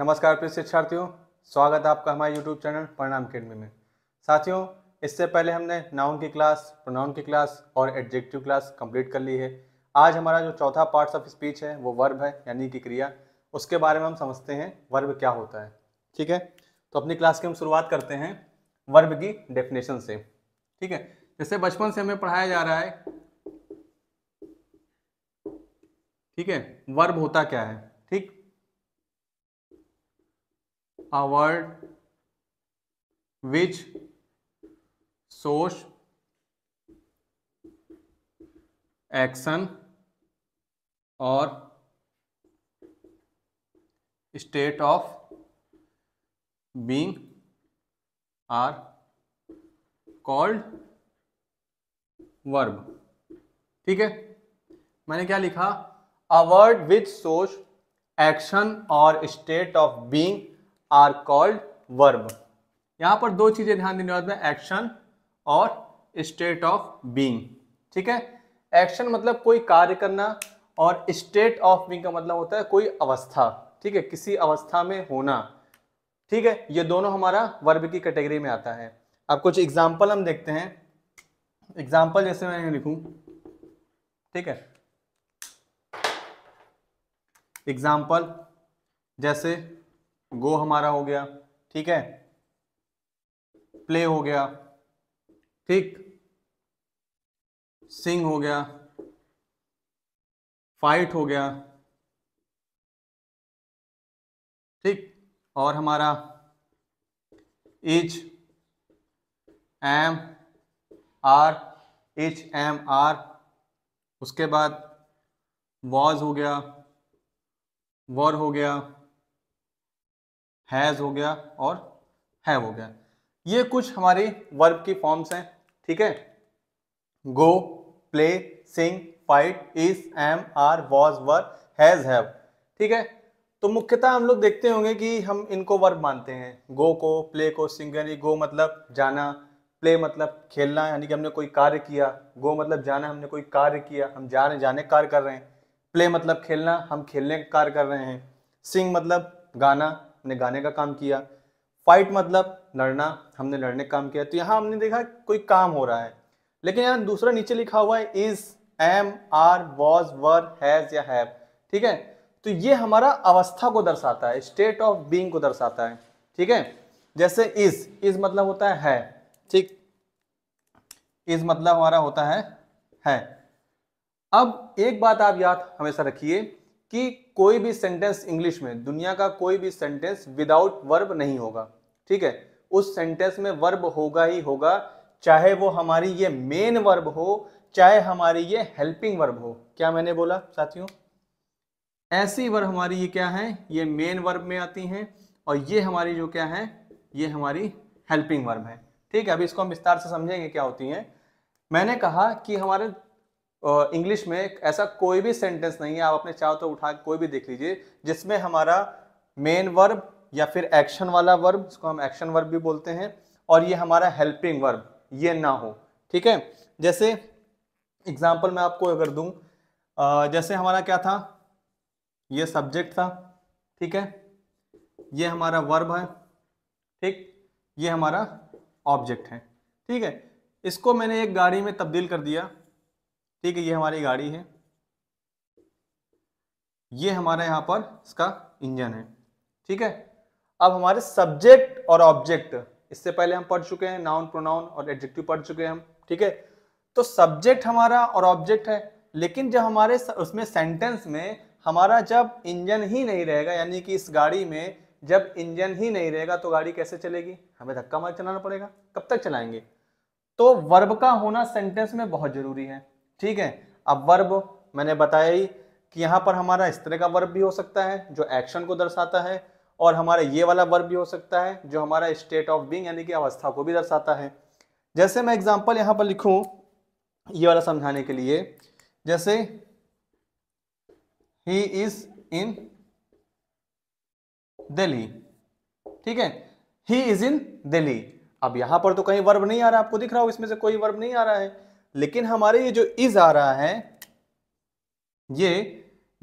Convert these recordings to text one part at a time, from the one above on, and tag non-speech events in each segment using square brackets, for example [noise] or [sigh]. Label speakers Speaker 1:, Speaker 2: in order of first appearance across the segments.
Speaker 1: नमस्कार प्रिय शिक्षार्थियों स्वागत है आपका हमारे यूट्यूब चैनल परिणाम अकेडमी में साथियों इससे पहले हमने नाउन की क्लास प्रोनाउन की क्लास और एडजेक्टिव क्लास कंप्लीट कर ली है आज हमारा जो चौथा पार्ट ऑफ स्पीच है वो वर्ब है यानी कि क्रिया उसके बारे में हम समझते हैं वर्ब क्या होता है ठीक है तो अपनी क्लास की हम शुरुआत करते हैं वर्ब की डेफिनेशन से ठीक है जैसे बचपन से हमें पढ़ाया जा रहा है ठीक है वर्ब होता क्या है ठीक a word which shows action or state of being are called verb ठीक है मैंने क्या लिखा a word which shows action or state of being are called verb यहां पर दो चीज़ें ध्यान देने वाले एक्शन और स्टेट ऑफ बींग ठीक है एक्शन मतलब कोई कार्य करना और स्टेट ऑफ बींग का मतलब होता है कोई अवस्था ठीक है किसी अवस्था में होना ठीक है ये दोनों हमारा वर्ब की कैटेगरी में आता है अब कुछ एग्जाम्पल हम देखते हैं एग्जाम्पल जैसे मैं लिखूं ठीक है एग्जाम्पल जैसे गो हमारा हो गया ठीक है प्ले हो गया ठीक सिंग हो गया फाइट हो गया ठीक और हमारा H am are H am are उसके बाद वॉज हो गया वॉर हो गया हैज़ हो गया और हैव हो गया ये कुछ हमारी वर्ब की फॉर्म्स हैं ठीक है go play sing fight is am are was were has have ठीक है तो मुख्यतः हम लोग देखते होंगे कि हम इनको वर्ब मानते हैं गो को प्ले को सिंग यानी गो मतलब जाना प्ले मतलब खेलना यानी कि हमने कोई कार्य किया गो मतलब जाना हमने कोई कार्य किया हम जा रहे जाने कार्य कर रहे हैं प्ले मतलब खेलना हम खेलने का कार्य कर रहे हैं सिंग मतलब गाना हमने गाने का काम किया फाइट मतलब लड़ना हमने लड़ने का काम किया तो यहाँ हमने देखा कोई काम हो रहा है लेकिन यहाँ दूसरा नीचे लिखा हुआ है is am are was were has या हैव ठीक है तो ये हमारा अवस्था को दर्शाता है स्टेट ऑफ बींग को दर्शाता है ठीक है जैसे इज इज मतलब होता है, है ठीक इज मतलब हमारा होता है है अब एक बात आप याद हमेशा रखिए कि कोई भी सेंटेंस इंग्लिश में दुनिया का कोई भी सेंटेंस विदाउट वर्ब नहीं होगा ठीक है उस सेंटेंस में वर्ब होगा ही होगा चाहे वो हमारी ये मेन वर्ब हो चाहे हमारी ये हेल्पिंग वर्ब हो क्या मैंने बोला साथियों ऐसी वर्ब हमारी ये क्या है ये मेन वर्ब में आती हैं और ये हमारी जो क्या है ये हमारी हेल्पिंग वर्ब है ठीक है अभी इसको हम विस्तार से समझेंगे क्या होती हैं मैंने कहा कि हमारे इंग्लिश में ऐसा कोई भी सेंटेंस नहीं है आप अपने चाहो तो उठा कोई भी देख लीजिए जिसमें हमारा मेन वर्ब या फिर एक्शन वाला वर्ब जिसको हम एक्शन वर्ब भी बोलते हैं और ये हमारा हेल्पिंग वर्ब ये ना हो ठीक है जैसे एग्जाम्पल मैं आपको अगर दूँ जैसे हमारा क्या था ये सब्जेक्ट था ठीक है ये हमारा वर्ब है ठीक ये हमारा ऑब्जेक्ट है ठीक है इसको मैंने एक गाड़ी में तब्दील कर दिया ठीक है ये हमारी गाड़ी है ये हमारा यहाँ पर इसका इंजन है ठीक है अब हमारे सब्जेक्ट और ऑब्जेक्ट इससे पहले हम पढ़ चुके हैं नाउन प्रोनाउन और एडजेक्टिव पढ़ चुके हैं हम ठीक है तो सब्जेक्ट हमारा और ऑब्जेक्ट है लेकिन जब हमारे उसमें सेंटेंस में हमारा जब इंजन ही नहीं रहेगा यानी कि इस गाड़ी में जब इंजन ही नहीं रहेगा तो गाड़ी कैसे चलेगी हमें धक्का मार चलाना पड़ेगा कब तक चलाएंगे तो वर्ब का होना सेंटेंस में बहुत जरूरी है ठीक है अब वर्ब मैंने बताया ही कि यहाँ पर हमारा इस तरह का वर्ब भी हो सकता है जो एक्शन को दर्शाता है और हमारा ये वाला वर्ब भी हो सकता है जो हमारा स्टेट ऑफ बींग यानी कि अवस्था को भी दर्शाता है जैसे मैं एग्जाम्पल यहाँ पर लिखूँ ये वाला समझाने के लिए जैसे ही इज इन दिल्ली ठीक है ही इज इन दिल्ली अब यहां पर तो कहीं वर्ब नहीं आ रहा आपको दिख रहा हो इसमें से कोई वर्ब नहीं आ रहा है लेकिन हमारे ये जो इज आ रहा है ये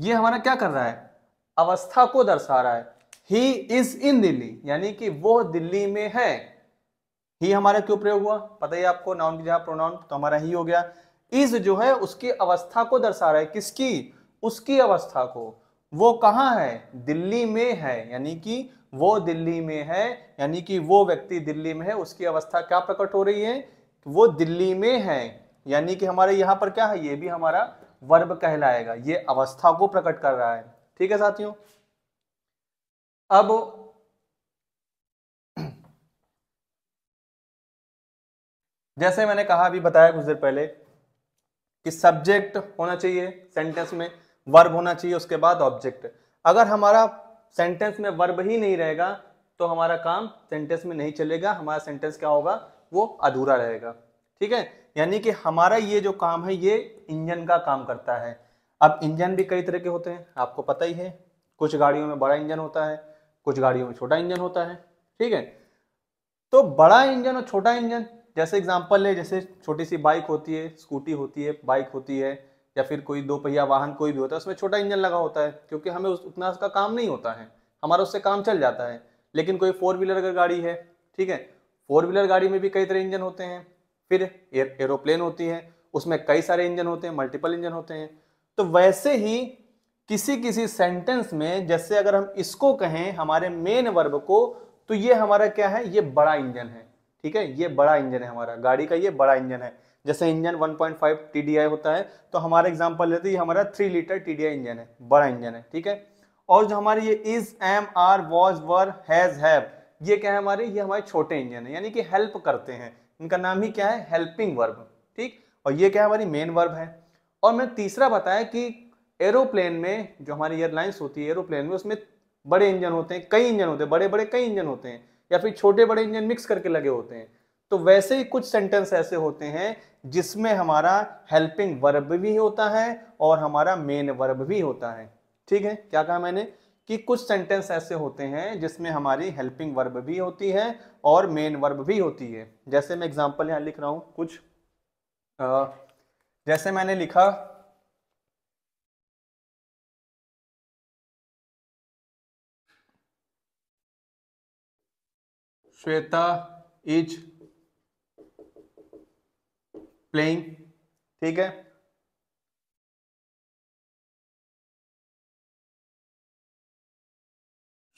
Speaker 1: ये हमारा क्या कर रहा है अवस्था को दर्शा रहा है ही इज इन दिल्ली यानी कि वो दिल्ली में है ही हमारा क्यों प्रयोग हुआ पता ही आपको नाउन की जहां प्रोनाउन तो हमारा ही हो गया इज जो है उसकी अवस्था को दर्शा रहा है किसकी उसकी अवस्था को वो कहाँ है दिल्ली में है यानी कि वो दिल्ली में है यानी कि वो व्यक्ति दिल्ली में है उसकी अवस्था क्या प्रकट हो रही है वो दिल्ली में है यानी कि हमारे यहाँ पर क्या है ये भी हमारा वर्ब कहलाएगा ये अवस्था को प्रकट कर रहा है ठीक है साथियों अब जैसे मैंने कहा अभी बताया कुछ देर पहले कि सब्जेक्ट होना चाहिए सेंटेंस में वर्ब होना चाहिए उसके बाद ऑब्जेक्ट अगर हमारा सेंटेंस में वर्ब ही नहीं रहेगा तो हमारा काम सेंटेंस में नहीं चलेगा हमारा सेंटेंस क्या होगा वो अधूरा रहेगा ठीक है यानी कि हमारा ये जो काम है ये इंजन का काम करता है अब इंजन भी कई तरह के होते हैं आपको पता ही है कुछ गाड़ियों में बड़ा इंजन होता है कुछ गाड़ियों में छोटा इंजन होता है ठीक है तो बड़ा इंजन और छोटा इंजन जैसे एग्जाम्पल है जैसे छोटी सी बाइक होती है स्कूटी होती है बाइक होती है या फिर कोई दो पहिया वाहन कोई भी होता है उसमें छोटा इंजन लगा होता है क्योंकि हमें उस उतना उसका काम नहीं होता है हमारा उससे काम चल जाता है लेकिन कोई फोर व्हीलर अगर गाड़ी है ठीक है फोर व्हीलर गाड़ी में भी कई तरह इंजन होते हैं फिर एरोप्लेन होती है उसमें कई सारे इंजन होते हैं मल्टीपल इंजन होते हैं तो वैसे ही किसी किसी सेंटेंस में जैसे अगर हम इसको कहें हमारे मेन वर्ब को तो ये हमारा क्या है ये बड़ा इंजन है ठीक है ये बड़ा इंजन है हमारा गाड़ी का ये बड़ा इंजन है जैसे इंजन 1.5 TDI होता है तो हमारा एग्जांपल लेते हैं ये हमारा थ्री लीटर TDI इंजन है बड़ा इंजन है ठीक है और जो हमारे ये is am are was were has have ये क्या है हमारे ये हमारे छोटे इंजन है यानी कि हेल्प करते हैं इनका नाम ही क्या है हेल्पिंग वर्ब ठीक और ये क्या है हमारी मेन वर्ब है और मैंने तीसरा बताया कि एरोप्लेन में जो हमारी एयरलाइंस होती है एरोप्लेन में उसमें बड़े इंजन होते हैं कई इंजन होते हैं बड़े बड़े कई इंजन होते हैं या फिर छोटे बड़े इंजन मिक्स करके लगे होते हैं तो वैसे ही कुछ सेंटेंस ऐसे होते हैं जिसमें हमारा हेल्पिंग वर्ब भी होता है और हमारा मेन वर्ब भी होता है ठीक है क्या कहा मैंने कि कुछ सेंटेंस ऐसे होते हैं जिसमें हमारी हेल्पिंग वर्ब भी होती है और मेन वर्ब भी होती है जैसे मैं एग्जांपल यहाँ लिख रहा हूँ कुछ आ, जैसे मैंने लिखा श्वेता इज प्लेइंग ठीक है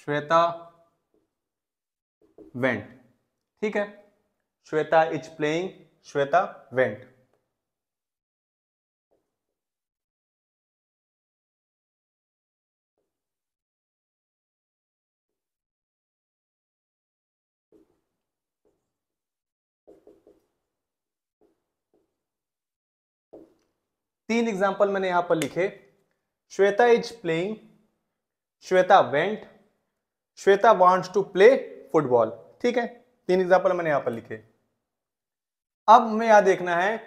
Speaker 1: श्वेता वेंट ठीक है Shweta is playing Shweta went तीन एग्जाम्पल मैंने यहां पर लिखे Shweta is playing Shweta went Shweta wants to play football ठीक है तीन एग्जाम्पल मैंने यहां पर लिखे अब हमें यहां देखना है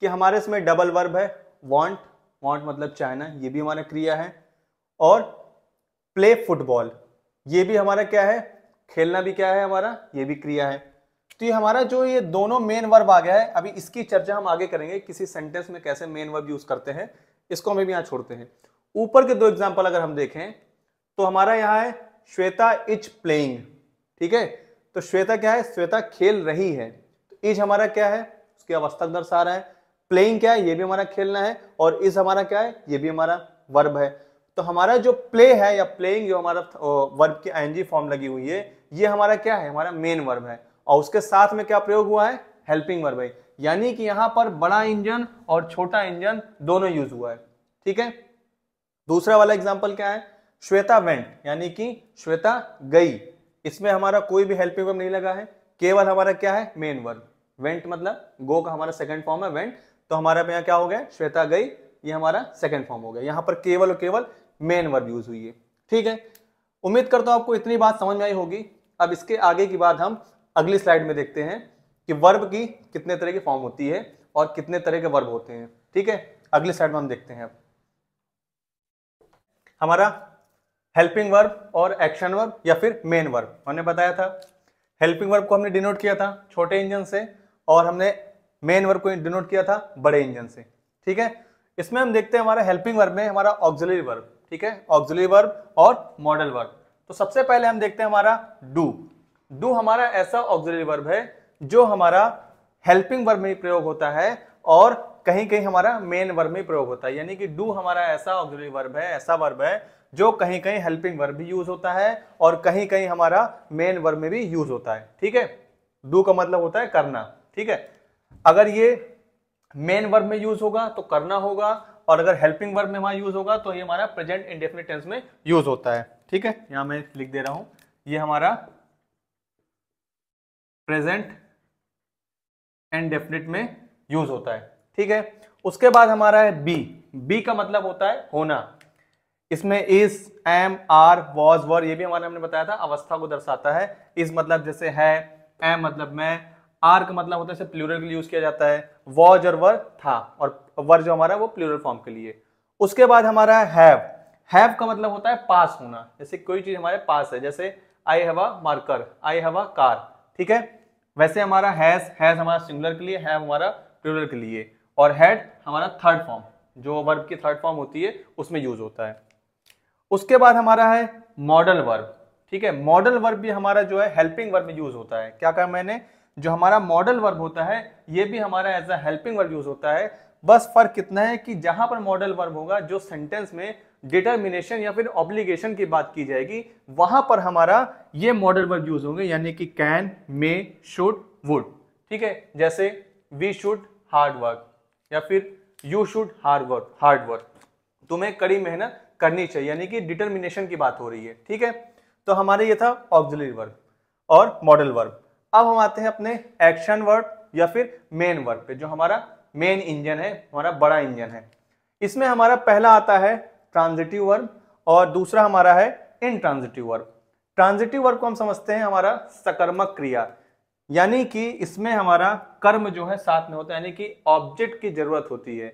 Speaker 1: कि हमारे इसमें डबल वर्ब है वांट वांट मतलब चाइना ये भी हमारा क्रिया है और प्ले फुटबॉल ये भी हमारा क्या है खेलना भी क्या है हमारा ये भी क्रिया है तो ये हमारा जो ये दोनों मेन वर्ब आ गया है अभी इसकी चर्चा हम आगे करेंगे किसी सेंटेंस में कैसे मेन वर्ब यूज करते हैं इसको हमें भी यहां छोड़ते हैं ऊपर के दो एग्जाम्पल अगर हम देखें तो हमारा यहाँ है श्वेता इज प्लेइंग ठीक है तो श्वेता क्या है श्वेता खेल रही है तो इज हमारा क्या है उसकी अवस्था दर्शा रहा है प्लेइंग क्या है ये भी हमारा खेलना है और इज हमारा क्या है ये भी हमारा वर्ब है तो हमारा जो प्ले है या प्लेइंग जो हमारा वर्ब की आई फॉर्म लगी हुई है ये हमारा क्या है हमारा मेन वर्ब है और उसके साथ में क्या प्रयोग हुआ है हेल्पिंग वर्ब है यानी कि यहाँ पर बड़ा इंजन और छोटा इंजन दोनों यूज हुआ है ठीक है दूसरा वाला एग्जाम्पल क्या है श्वेता वेंट यानी कि श्वेता गई इसमें हमारा कोई भी हेल्पिंग वर्ब नहीं लगा है केवल हमारा क्या है मेन वर्ब वेंट मतलब गो का हमारा सेकंड फॉर्म है वेंट तो हमारा यहाँ क्या हो गया श्वेता गई ये हमारा सेकंड फॉर्म हो गया यहाँ पर केवल और केवल मेन वर्ब यूज हुई है ठीक है उम्मीद करता हूँ आपको इतनी बात समझ में आई होगी अब इसके आगे की बात हम अगली स्लाइड में देखते हैं कि वर्ब की कितने तरह की फॉर्म होती है और कितने तरह के वर्ब होते हैं ठीक है अगली स्लाइड में हम देखते हैं अब हमारा हेल्पिंग वर्ब और एक्शन वर्ब या फिर मेन वर्ब हमने बताया था हेल्पिंग वर्ब को हमने डिनोट किया था छोटे इंजन से और हमने मेन वर्ब को डिनोट किया था बड़े इंजन से ठीक है इसमें हम देखते हैं हमारा हेल्पिंग वर्ब में हमारा ऑक्सिलरी वर्ब ठीक है ऑक्सिलरी वर्ब और मॉडल वर्ब तो सबसे पहले हम देखते हैं हमारा डू डू हमारा ऐसा ऑक्सिलरी वर्ब है जो हमारा हेल्पिंग वर्ब में प्रयोग होता है और कहीं कहीं हमारा मेन वर्ब में प्रयोग होता है यानी कि डू हमारा ऐसा ऑक्सिलरी वर्ब है ऐसा वर्ब है जो कहीं कहीं हेल्पिंग वर्ब भी यूज होता है और कहीं कहीं हमारा मेन वर्ब में भी यूज होता है ठीक है डू का मतलब होता है करना ठीक है अगर ये मेन वर्ब में यूज होगा तो करना होगा और अगर हेल्पिंग वर्ब में हमारा यूज होगा तो ये हमारा प्रेजेंट इंडेफिनिट टेंस में यूज होता है ठीक है यहां मैं लिख दे रहा हूं ये हमारा प्रेजेंट एंड डेफिनेट में यूज होता है ठीक है उसके बाद हमारा है बी बी का मतलब होता है होना इसमें इस एम आर वॉज वर ये भी हमारे हमने बताया था अवस्था को दर्शाता है इस मतलब जैसे है एम मतलब मैं आर का मतलब होता है प्लूरल के लिए यूज किया जाता है वॉज और वर था और वर जो हमारा वो प्लूरल फॉर्म के लिए उसके बाद हमारा हैव हैव का मतलब होता है पास होना जैसे कोई चीज हमारे पास है जैसे I have a marker I have a car ठीक है वैसे हमारा हैज हैज हमारा सिंगुलर के लिए हैव हमारा प्लूरल के लिए और हैड हमारा थर्ड फॉर्म जो वर्ब की थर्ड फॉर्म होती है उसमें यूज होता है उसके बाद हमारा है मॉडल वर्ब ठीक है मॉडल वर्ब भी हमारा जो है हेल्पिंग वर्ब में यूज होता है क्या कहा मैंने जो हमारा मॉडल वर्ब होता है ये भी हमारा as a helping verb use होता है बस फर्क कितना है कि जहां पर मॉडल वर्ब होगा जो सेंटेंस में डिटर्मिनेशन या फिर ऑब्लिगेशन की बात की जाएगी वहां पर हमारा ये मॉडल वर्ब यूज होंगे यानी कि कैन मे शुड वुड ठीक है जैसे वी शुड हार्ड वर्क या फिर you should hard work hard work तुम्हें कड़ी मेहनत करनी चाहिए यानी कि डिटर्मिनेशन की बात हो रही है ठीक है तो हमारे ये था ऑक्जिलरी वर्ब और मॉडल वर्ब अब हम आते हैं अपने एक्शन वर्ब या फिर मेन वर्ब पे जो हमारा मेन इंजन है हमारा बड़ा इंजन है इसमें हमारा पहला आता है ट्रांजिटिव वर्ब और दूसरा हमारा है intransitive verb transitive verb को हम समझते हैं हमारा सकर्मक क्रिया यानी कि इसमें हमारा कर्म जो है साथ में होता है यानी कि ऑब्जेक्ट की जरूरत होती है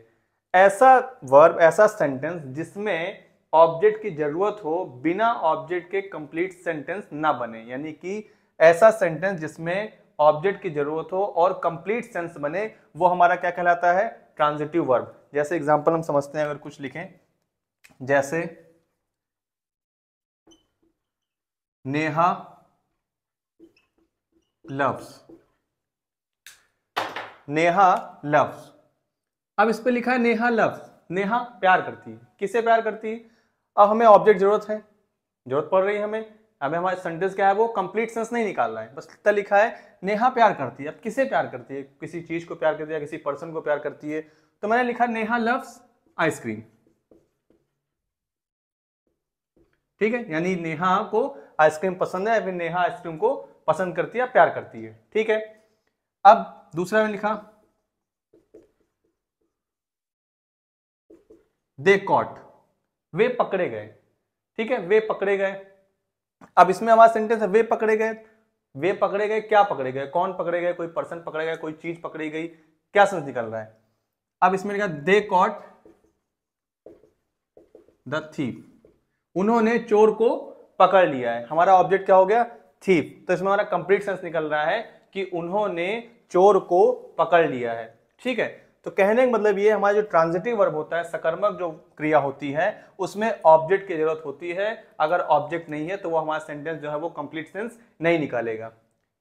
Speaker 1: ऐसा वर्ब ऐसा सेंटेंस जिसमें ऑब्जेक्ट की जरूरत हो बिना ऑब्जेक्ट के कंप्लीट सेंटेंस ना बने यानी कि ऐसा सेंटेंस जिसमें ऑब्जेक्ट की जरूरत हो और कंप्लीट सेंस बने वो हमारा क्या कहलाता है ट्रांजिटिव वर्ब जैसे एग्जाम्पल हम समझते हैं अगर कुछ लिखें जैसे नेहा लव्स नेहा लव्स अब इस पे लिखा है नेहा लव्स नेहा प्यार करती है किसे प्यार करती है अब हमें ऑब्जेक्ट जरूरत है जरूरत पड़ रही है हमें अब हमारे सेंटेंस क्या है वो कंप्लीट सेंस नहीं रहा है बस इतना लिखा है नेहा प्यार करती है अब किसे प्यार करती है किसी चीज को प्यार करती है किसी पर्सन को प्यार करती है तो मैंने लिखा नेहा लव्स आइसक्रीम ठीक है यानी नेहा को आइसक्रीम पसंद है या फिर नेहा आइसक्रीम को पसंद करती है प्यार करती है ठीक है अब दूसरा में लिखा दे कॉट वे पकड़े गए ठीक है वे पकड़े गए अब इसमें हमारा सेंटेंस है वे पकड़े गए वे पकड़े गए क्या पकड़े गए कौन पकड़े गए कोई पर्सन पकड़े गए कोई चीज पकड़ी गई क्या समझ निकल रहा है अब इसमें लिखा दे कॉट द थीप उन्होंने चोर को पकड़ लिया है हमारा ऑब्जेक्ट क्या हो गया थीफ तो इसमें हमारा कंप्लीट सेंस निकल रहा है कि उन्होंने चोर को पकड़ लिया है ठीक है तो कहने का मतलब ये हमारा जो ट्रांजिटिव वर्ब होता है सकर्मक जो क्रिया होती है उसमें ऑब्जेक्ट की जरूरत होती है अगर ऑब्जेक्ट नहीं है तो वो हमारा सेंटेंस जो है वो कंप्लीट सेंस नहीं निकालेगा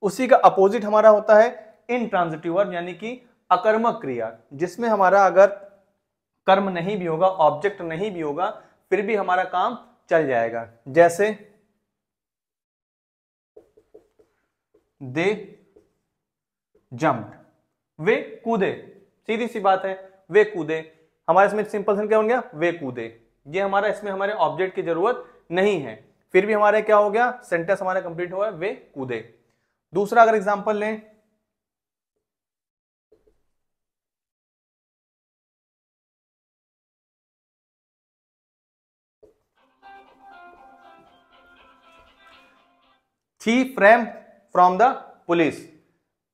Speaker 1: उसी का अपोजिट हमारा होता है इन ट्रांजिटिव वर्ब यानी कि अकर्मक क्रिया जिसमें हमारा अगर कर्म नहीं भी होगा ऑब्जेक्ट नहीं भी होगा फिर भी हमारा काम चल जाएगा जैसे दे जम्प वे कूदे सीधी सी बात है वे कूदे हमारे इसमें सिंपल सन क्या हो गया वे कूदे ये हमारा इसमें हमारे ऑब्जेक्ट की जरूरत नहीं है फिर भी हमारे क्या हो गया सेंटेंस हमारे कंप्लीट हुआ है वे कूदे दूसरा अगर एग्जांपल लें thief fled from the police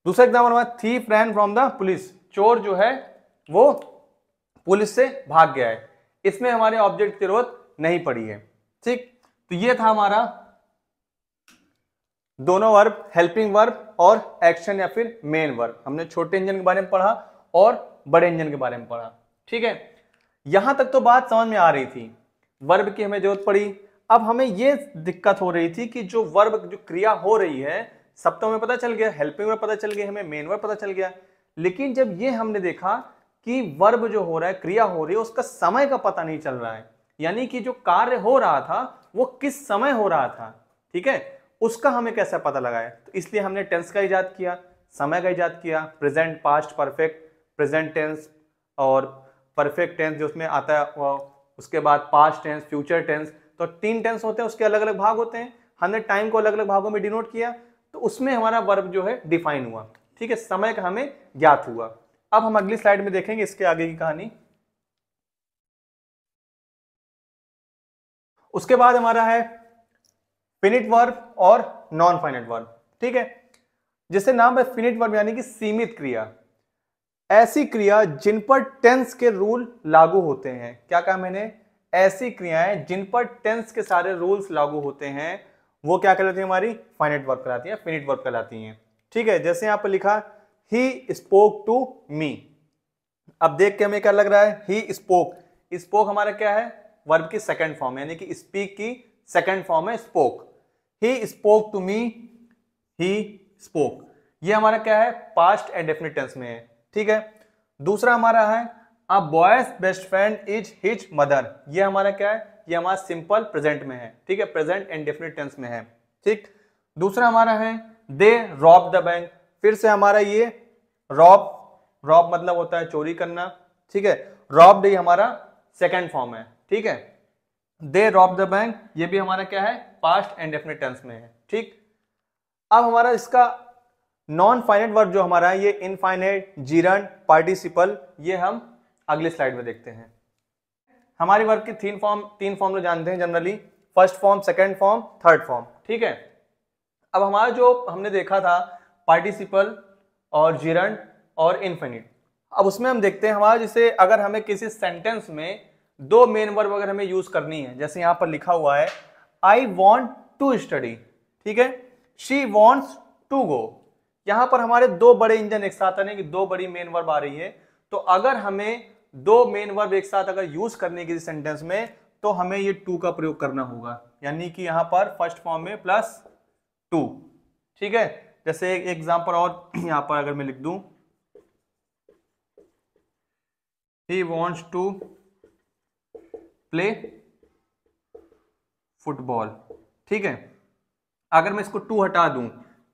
Speaker 1: दूसरा एग्जाम्पल हमारा thief ran from the police चोर जो है वो पुलिस से भाग गया है इसमें हमारे ऑब्जेक्ट की जरूरत नहीं पड़ी है ठीक तो ये था हमारा दोनों वर्ब हेल्पिंग वर्ब और एक्शन या फिर मेन वर्ब हमने छोटे इंजन के बारे में पढ़ा और बड़े इंजन के बारे में पढ़ा ठीक है यहां तक तो बात समझ में आ रही थी वर्ब की हमें जरूरत पड़ी अब हमें यह दिक्कत हो रही थी कि जो वर्ब जो क्रिया हो रही है सप्तम में पता चल गया हेल्पिंग में पता चल गया हमें मेन वर्ब पता चल गया लेकिन जब ये हमने देखा कि वर्ब जो हो रहा है क्रिया हो रही है उसका समय का पता नहीं चल रहा है यानी कि जो कार्य हो रहा था वो किस समय हो रहा था ठीक है उसका हमें कैसे पता लगाया तो इसलिए हमने टेंस का ईजाद किया समय का ईजाद किया present past perfect present tense और परफेक्ट टेंस जो उसमें आता है उसके बाद पास्ट टेंस फ्यूचर टेंस तो तीन टेंस होते हैं उसके अलग अलग भाग होते हैं हमने टाइम को अलग अलग भागों में डिनोट किया तो उसमें हमारा वर्ब जो है डिफाइन हुआ ठीक है समय का हमें ज्ञात हुआ अब हम अगली स्लाइड में देखेंगे इसके आगे की कहानी उसके बाद हमारा है फिनिट वर्ब और नॉन फाइनेट वर्ब ठीक है जिससे नाम है फिनिट वर्ब यानी कि सीमित क्रिया ऐसी क्रिया जिन पर टेंस के रूल लागू होते हैं क्या कहा मैंने ऐसी क्रियाएं जिन पर टेंस के सारे रूल्स लागू होते हैं वो क्या कहलाती है हमारी फाइनेट वर्ब कहलाती है फिनिट वर्ब कहलाती है ठीक है जैसे यहां पर लिखा ही स्पोक टू मी अब देख के हमें क्या लग रहा है ही स्पोक स्पोक हमारा क्या है वर्ब की सेकंड फॉर्म यानी कि स्पीक की सेकंड फॉर्म है spoke he spoke to me he spoke ये हमारा क्या है पास्ट एंड डेफिनेट टेंस में है ठीक है दूसरा हमारा है a boy's best friend is his mother ये हमारा क्या है ये हमारा सिंपल प्रेजेंट में है ठीक है प्रेजेंट एंड डेफिनेट टेंस में है ठीक दूसरा हमारा है दे रॉब द बैंक फिर से हमारा ये रॉब रॉब मतलब होता है चोरी करना ठीक है रॉब डे हमारा सेकेंड फॉर्म है ठीक है दे रॉब द बैंक ये भी हमारा क्या है पास्ट एंड डेफिनेट टेंस में है ठीक अब हमारा इसका नॉन फाइनेट वर्ब जो हमारा है ये इनफाइनेट जीरन पार्टिसिपल ये हम अगले स्लाइड में देखते हैं हमारी वर्क की तीन फॉर्म तीन फॉर्म लोग तो जानते हैं generally first form second form third form ठीक है अब हमारा जो हमने देखा था पार्टिसिपल और जिरंट और इन्फिनिट अब उसमें हम देखते हैं हमारा जैसे अगर हमें किसी सेंटेंस में दो मेन वर्ब अगर हमें यूज करनी है जैसे यहाँ पर लिखा हुआ है आई वॉन्ट टू स्टडी ठीक है शी वॉन्ट्स टू गो यहाँ पर हमारे दो बड़े इंजन एक साथ आने की दो बड़ी मेन वर्ब आ रही है तो अगर हमें दो मेन वर्ब एक साथ अगर यूज करने किसी सेंटेंस में तो हमें ये टू का प्रयोग करना होगा यानी कि यहां पर फर्स्ट फॉर्म में प्लस टू ठीक है जैसे एक एग्जाम्पल और [clears throat] यहां पर अगर मैं लिख दू he wants to play football ठीक है अगर मैं इसको टू हटा दूं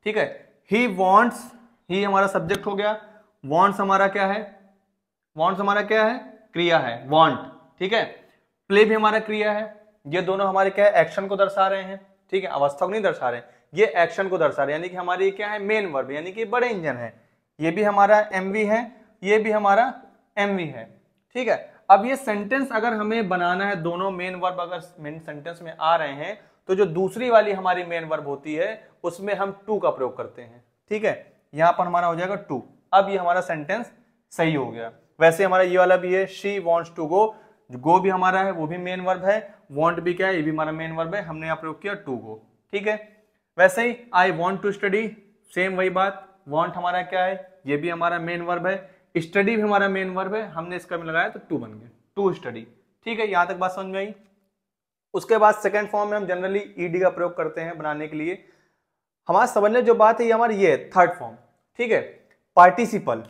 Speaker 1: ठीक है ही वॉन्ट्स ही हमारा सब्जेक्ट हो गया वॉन्ट्स हमारा क्या है वॉन्ट्स हमारा क्या है क्रिया है वॉन्ट ठीक है प्ले भी हमारा क्रिया है ये दोनों हमारे क्या है एक्शन को दर्शा रहे हैं ठीक है अवस्था को नहीं दर्शा रहे ये एक्शन को दर्शा रहे यानी कि हमारे क्या है मेन वर्ब यानी कि बड़े इंजन है ये भी हमारा एम है ये भी हमारा एम है ठीक है अब ये सेंटेंस अगर हमें बनाना है दोनों मेन वर्ब अगर मेन सेंटेंस में आ रहे हैं तो जो दूसरी वाली हमारी मेन वर्ब होती है उसमें हम टू का प्रयोग करते हैं ठीक है यहाँ पर हमारा हो जाएगा टू अब ये हमारा सेंटेंस सही हो गया वैसे हमारा ये वाला भी है she wants to go go भी हमारा है वो भी मेन वर्ब है वॉन्ट भी क्या है ये भी हमारा मेन वर्ब है हमने यहाँ प्रयोग किया टू गो ठीक है वैसे ही I want to study same वही बात वॉन्ट हमारा क्या है ये भी हमारा मेन वर्ब है स्टडी भी हमारा मेन वर्ब है हमने इसका भी लगाया तो टू बन गया टू स्टडी ठीक है यहाँ तक बात समझ में आई उसके बाद सेकेंड फॉर्म में हम जनरली ईडी का प्रयोग करते हैं बनाने के लिए हमारे समझने जो बात है ये हमारी ये है थर्ड फॉर्म ठीक है पार्टिसिपल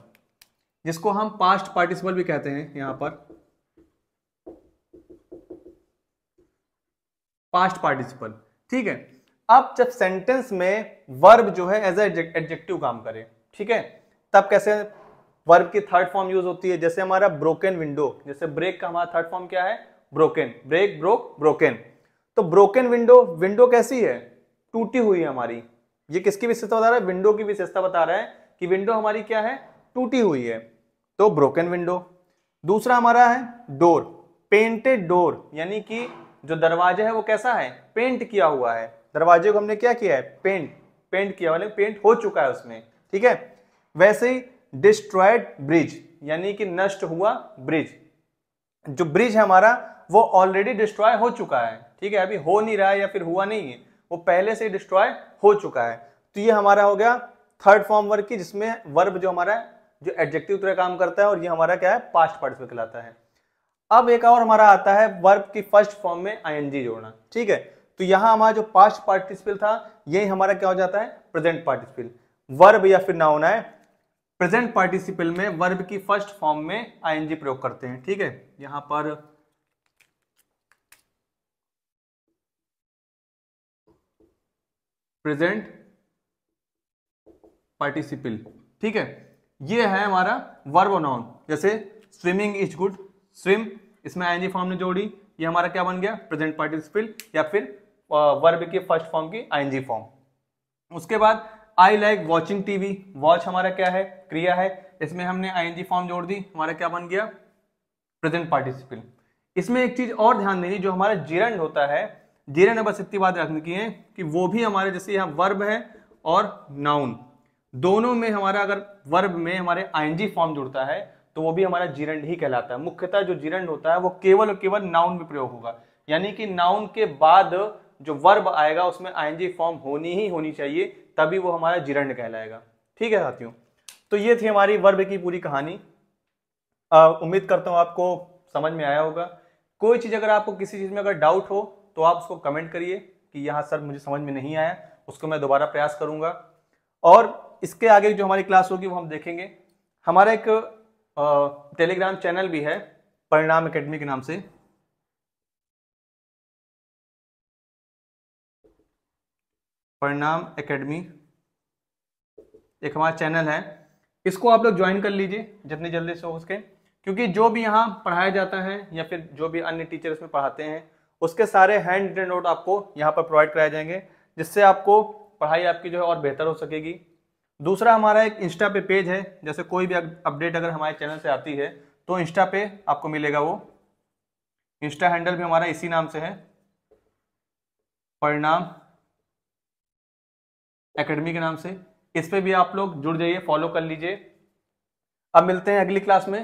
Speaker 1: जिसको हम पास्ट पार्टिसिपल भी कहते हैं यहां पर पास्ट पार्टिसिपल ठीक है अब जब सेंटेंस में वर्ब जो है एज एडजेक्टिव काम करे ठीक है तब कैसे वर्ब की थर्ड फॉर्म यूज होती है जैसे हमारा ब्रोकन विंडो जैसे ब्रेक का हमारा थर्ड फॉर्म क्या है ब्रोकन ब्रेक ब्रोक ब्रोकन तो ब्रोकन विंडो विंडो कैसी है टूटी हुई है हमारी ये किसकी विशेषता बता रहा है विंडो की विशेषता बता रहा है कि विंडो हमारी क्या है टूटी हुई है तो ब्रोकन विंडो दूसरा हमारा है डोर पेंटेड डोर यानी कि जो दरवाजा है वो कैसा है पेंट किया हुआ है दरवाजे को हमने क्या किया है पेंट पेंट किया वाले पेंट हो चुका है उसमें ठीक है वैसे ही डिस्ट्रॉयड ब्रिज यानी कि नष्ट हुआ ब्रिज जो ब्रिज है हमारा वो ऑलरेडी डिस्ट्रॉय हो चुका है ठीक है अभी हो नहीं रहा है या फिर हुआ नहीं है वो पहले से डिस्ट्रॉय हो चुका है तो ये हमारा हो गया थर्ड फॉर्म वर्ग की जिसमें वर्ब जो हमारा है जो एडजेक्टिव तरह काम करता है और ये हमारा क्या है पास्ट पार्टिसिपल कहलाता है अब एक और हमारा आता है वर्ब की फर्स्ट फॉर्म में आईएनजी जोड़ना ठीक है तो यहां हमारा जो पास्ट पार्टिसिपल था यही हमारा क्या हो जाता है प्रेजेंट पार्टिसिपल वर्ब या फिर ना होना है प्रेजेंट पार्टिसिपल में वर्ब की फर्स्ट फॉर्म में आईएनजी प्रयोग करते हैं ठीक है यहां पर प्रेजेंट पार्टिसिपल ठीक है ये है हमारा वर्ब नाउन जैसे स्विमिंग इज गुड स्विम इसमें आईएनजी फॉर्म ने जोड़ी ये हमारा क्या बन गया प्रेजेंट पार्टिसिपल या फिर वर्ब के फर्स्ट फॉर्म की आईएनजी फॉर्म उसके बाद I like watching TV watch हमारा क्या है क्रिया है इसमें हमने आईएनजी फॉर्म जोड़ दी हमारा क्या बन गया प्रेजेंट पार्टिसिपल इसमें एक चीज और ध्यान देनी जो हमारा जीरण होता है जीरण बस इतनी बात रखने की है कि वो भी हमारे जैसे यहाँ वर्ब है और नाउन दोनों में हमारा अगर वर्ब में हमारे आईएनजी फॉर्म जुड़ता है तो वो भी हमारा जीरंड ही कहलाता है मुख्यतः जो जीरंड होता है वो केवल और केवल नाउन में प्रयोग होगा यानी कि नाउन के बाद जो वर्ब आएगा उसमें आईएनजी फॉर्म होनी ही होनी चाहिए तभी वो हमारा जीरंड कहलाएगा ठीक है साथियों तो ये थी हमारी वर्ब की पूरी कहानी उम्मीद करता हूँ आपको समझ में आया होगा कोई चीज़ अगर आपको किसी चीज़ में अगर डाउट हो तो आप उसको कमेंट करिए कि यहाँ सर मुझे समझ में नहीं आया उसको मैं दोबारा प्रयास करूँगा और इसके आगे जो हमारी क्लास होगी वो हम देखेंगे हमारा एक टेलीग्राम चैनल भी है परिणाम एकेडमी के नाम से परिणाम एकेडमी एक हमारा चैनल है इसको आप लोग ज्वाइन कर लीजिए जितनी जल्दी से हो सके क्योंकि जो भी यहाँ पढ़ाया जाता है या फिर जो भी अन्य टीचर इसमें पढ़ाते हैं उसके सारे हैंड रिटन नोट आपको यहाँ पर प्रोवाइड कराए जाएंगे जिससे आपको पढ़ाई आपकी जो है और बेहतर हो सकेगी दूसरा हमारा एक इंस्टा पे पेज है जैसे कोई भी अपडेट अगर हमारे चैनल से आती है तो इंस्टा पे आपको मिलेगा वो इंस्टा हैंडल भी हमारा इसी नाम से है परिणाम एकेडमी के नाम से इस पर भी आप लोग जुड़ जाइए फॉलो कर लीजिए अब मिलते हैं अगली क्लास में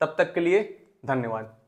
Speaker 1: तब तक के लिए धन्यवाद